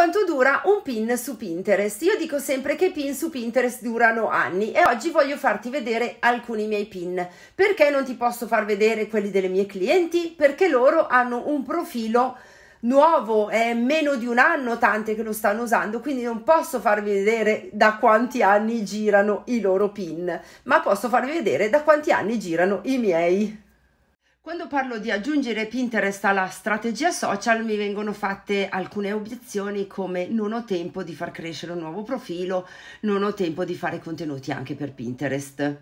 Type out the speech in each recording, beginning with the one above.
quanto dura un pin su Pinterest. Io dico sempre che i pin su Pinterest durano anni e oggi voglio farti vedere alcuni miei pin. Perché non ti posso far vedere quelli delle mie clienti? Perché loro hanno un profilo nuovo, è meno di un anno tante che lo stanno usando, quindi non posso farvi vedere da quanti anni girano i loro pin, ma posso farvi vedere da quanti anni girano i miei. Quando parlo di aggiungere Pinterest alla strategia social mi vengono fatte alcune obiezioni come non ho tempo di far crescere un nuovo profilo, non ho tempo di fare contenuti anche per Pinterest.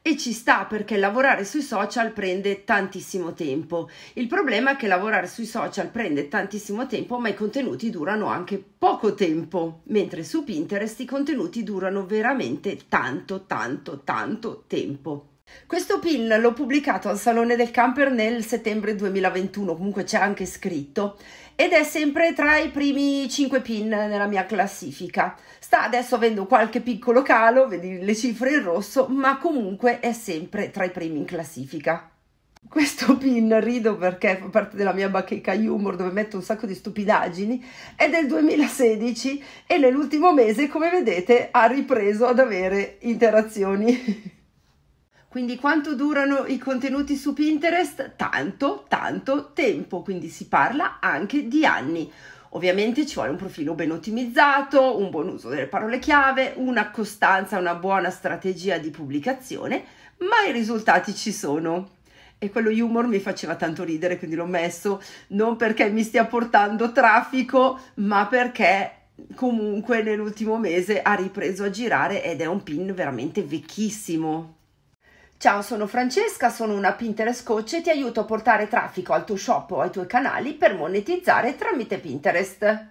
E ci sta perché lavorare sui social prende tantissimo tempo. Il problema è che lavorare sui social prende tantissimo tempo, ma i contenuti durano anche poco tempo, mentre su Pinterest i contenuti durano veramente tanto, tanto, tanto tempo. Questo pin l'ho pubblicato al Salone del Camper nel settembre 2021, comunque c'è anche scritto, ed è sempre tra i primi 5 pin nella mia classifica. Sta adesso avendo qualche piccolo calo, vedi le cifre in rosso, ma comunque è sempre tra i primi in classifica. Questo pin, rido perché fa parte della mia bacheca humor dove metto un sacco di stupidaggini, è del 2016 e nell'ultimo mese, come vedete, ha ripreso ad avere interazioni Quindi quanto durano i contenuti su Pinterest? Tanto, tanto tempo, quindi si parla anche di anni. Ovviamente ci vuole un profilo ben ottimizzato, un buon uso delle parole chiave, una costanza, una buona strategia di pubblicazione, ma i risultati ci sono. E quello humor mi faceva tanto ridere, quindi l'ho messo non perché mi stia portando traffico, ma perché comunque nell'ultimo mese ha ripreso a girare ed è un pin veramente vecchissimo. Ciao, sono Francesca, sono una Pinterest coach e ti aiuto a portare traffico al tuo shop o ai tuoi canali per monetizzare tramite Pinterest.